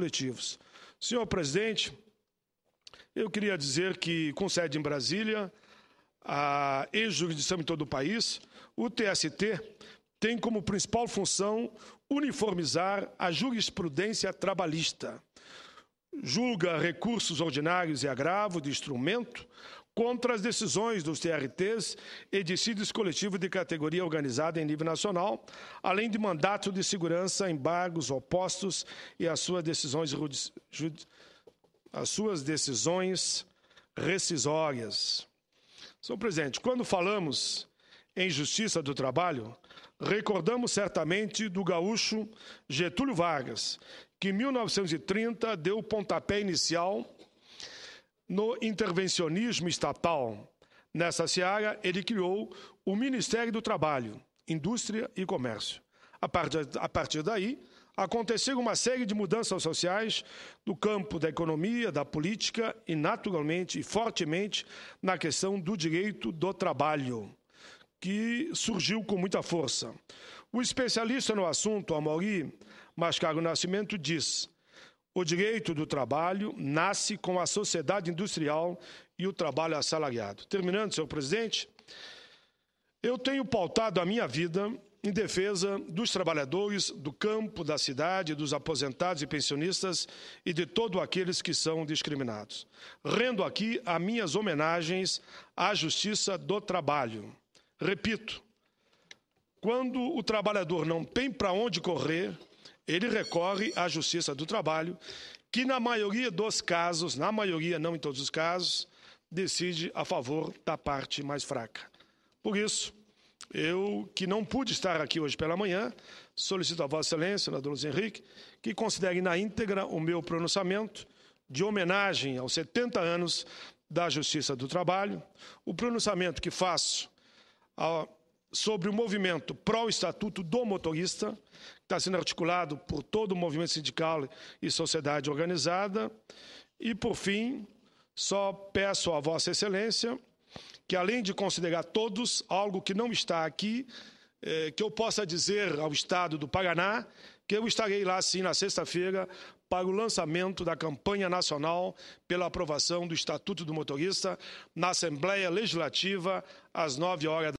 coletivos. Senhor presidente, eu queria dizer que, com sede em Brasília, a, ex jurisdição em todo o país, o TST tem como principal função uniformizar a jurisprudência trabalhista julga recursos ordinários e agravo de instrumento contra as decisões dos TRTs e decídios coletivos de categoria organizada em nível nacional, além de mandato de segurança, embargos opostos e as suas decisões, as suas decisões rescisórias. Senhor presidente, quando falamos em Justiça do Trabalho, recordamos certamente do gaúcho Getúlio Vargas, que em 1930 deu o pontapé inicial no intervencionismo estatal. Nessa seara, ele criou o Ministério do Trabalho, Indústria e Comércio. A partir, a partir daí, aconteceram uma série de mudanças sociais no campo da economia, da política e, naturalmente e fortemente, na questão do direito do trabalho que surgiu com muita força. O especialista no assunto, Amauri Mascaro Nascimento, diz: o direito do trabalho nasce com a sociedade industrial e o trabalho assalariado. Terminando, senhor presidente, eu tenho pautado a minha vida em defesa dos trabalhadores, do campo, da cidade, dos aposentados e pensionistas e de todos aqueles que são discriminados. Rendo aqui as minhas homenagens à Justiça do Trabalho. Repito, quando o trabalhador não tem para onde correr, ele recorre à Justiça do Trabalho, que na maioria dos casos, na maioria, não em todos os casos, decide a favor da parte mais fraca. Por isso, eu, que não pude estar aqui hoje pela manhã, solicito a Vossa Excelência, senador Luiz Henrique, que considere na íntegra o meu pronunciamento de homenagem aos 70 anos da Justiça do Trabalho, o pronunciamento que faço sobre o movimento pró-estatuto do motorista, que está sendo articulado por todo o movimento sindical e sociedade organizada. E, por fim, só peço a Vossa Excelência que, além de considerar todos algo que não está aqui, eh, que eu possa dizer ao Estado do Paraná que eu estarei lá, sim, na sexta-feira, para o lançamento da campanha nacional pela aprovação do Estatuto do Motorista na Assembleia Legislativa, às nove horas da